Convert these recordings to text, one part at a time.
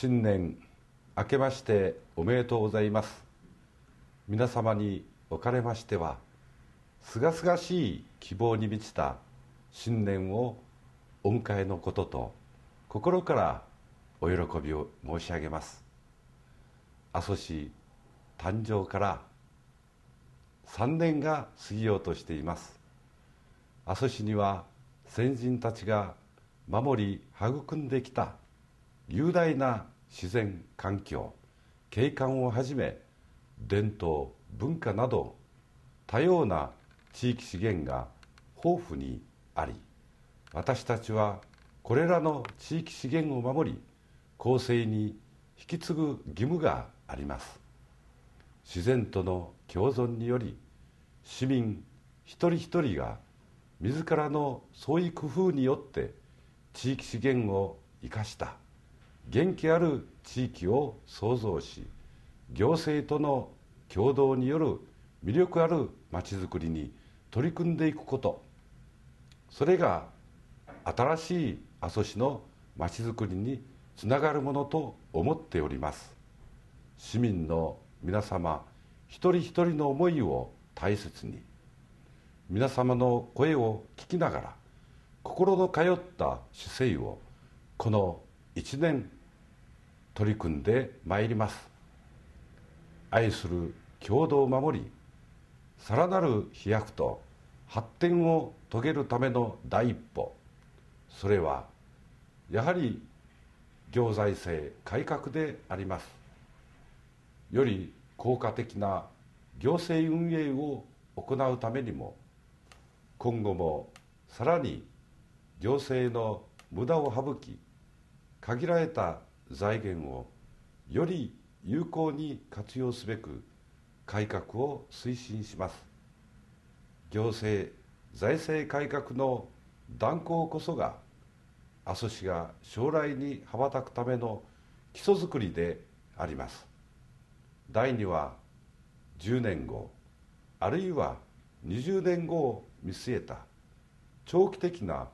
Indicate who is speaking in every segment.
Speaker 1: 新年明けましておめでとうございます皆様におかれましてはすがすがしい希望に満ちた新年を恩恵のことと心からお喜びを申し上げます阿蘇市誕生から3年が過ぎようとしています阿蘇市には先人たちが守り育んできた雄大な自然環境景観をはじめ伝統文化など多様な地域資源が豊富にあり私たちはこれらの地域資源を守り公正に引き継ぐ義務があります自然との共存により市民一人一人が自らの創意工夫によって地域資源を生かした元気ある地域を創造し行政との共同による魅力あるまちづくりに取り組んでいくことそれが新しい阿蘇市のまちづくりにつながるものと思っております市民の皆様一人一人の思いを大切に皆様の声を聞きながら心の通った姿勢をこの1年取り組んでまいります愛する共同を守りさらなる飛躍と発展を遂げるための第一歩それはやはり行財政改革でありますより効果的な行政運営を行うためにも今後もさらに行政の無駄を省き限られた財源をより有効に活用すべく改革を推進します行政財政改革の断行こそが阿蘇市が将来に羽ばたくための基礎づくりであります第2は10年後あるいは20年後を見据えた長期的な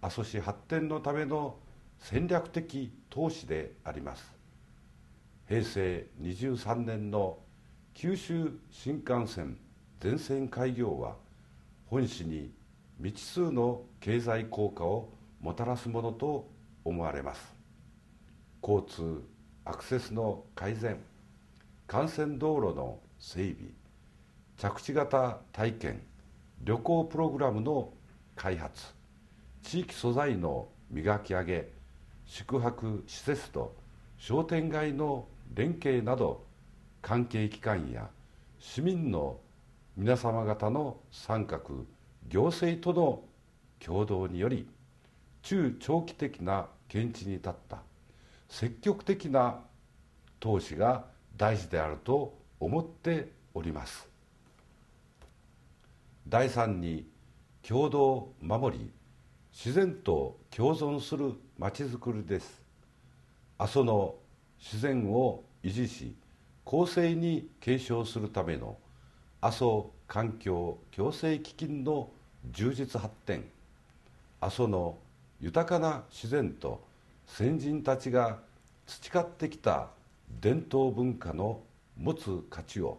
Speaker 1: 阿蘇市発展のための戦略的投資であります平成23年の九州新幹線全線開業は本市に未知数の経済効果をもたらすものと思われます交通アクセスの改善幹線道路の整備着地型体験旅行プログラムの開発地域素材の磨き上げ宿泊施設と商店街の連携など関係機関や市民の皆様方の参画行政との共同により中長期的な現地に立った積極的な投資が大事であると思っております第3に共同守り自然と共存するまちづくりです阿蘇の自然を維持し公正に継承するための阿蘇環境共生基金の充実発展阿蘇の豊かな自然と先人たちが培ってきた伝統文化の持つ価値を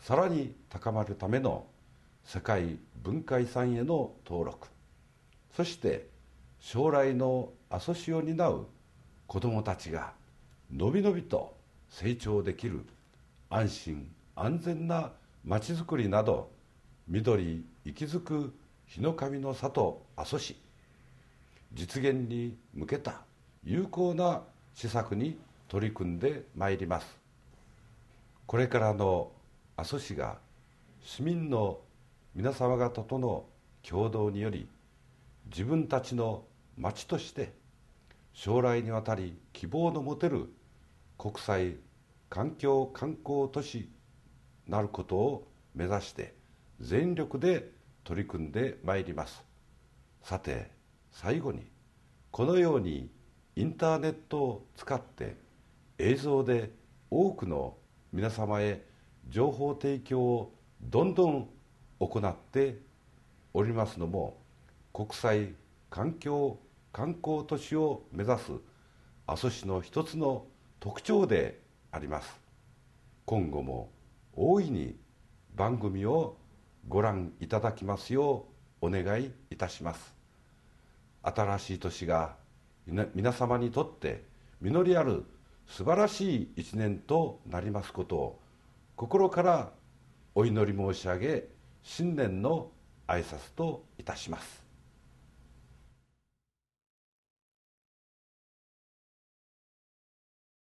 Speaker 1: さらに高まるための世界文化遺産への登録そして将来の阿蘇市を担う子どもたちがのびのびと成長できる安心安全なまちづくりなど緑息づく日の神の里阿蘇市実現に向けた有効な施策に取り組んでまいりますこれからの阿蘇市が市民の皆様方との共同により自分たちの町として将来にわたり希望の持てる国際環境観光都市なることを目指して全力で取り組んでまいりますさて最後にこのようにインターネットを使って映像で多くの皆様へ情報提供をどんどん行っておりますのも国際環境観光都市を目指す阿蘇市の一つの特徴であります今後も大いに番組をご覧いただきますようお願いいたします新しい年が皆様にとって実りある素晴らしい一年となりますことを心からお祈り申し上げ新年の挨拶といたします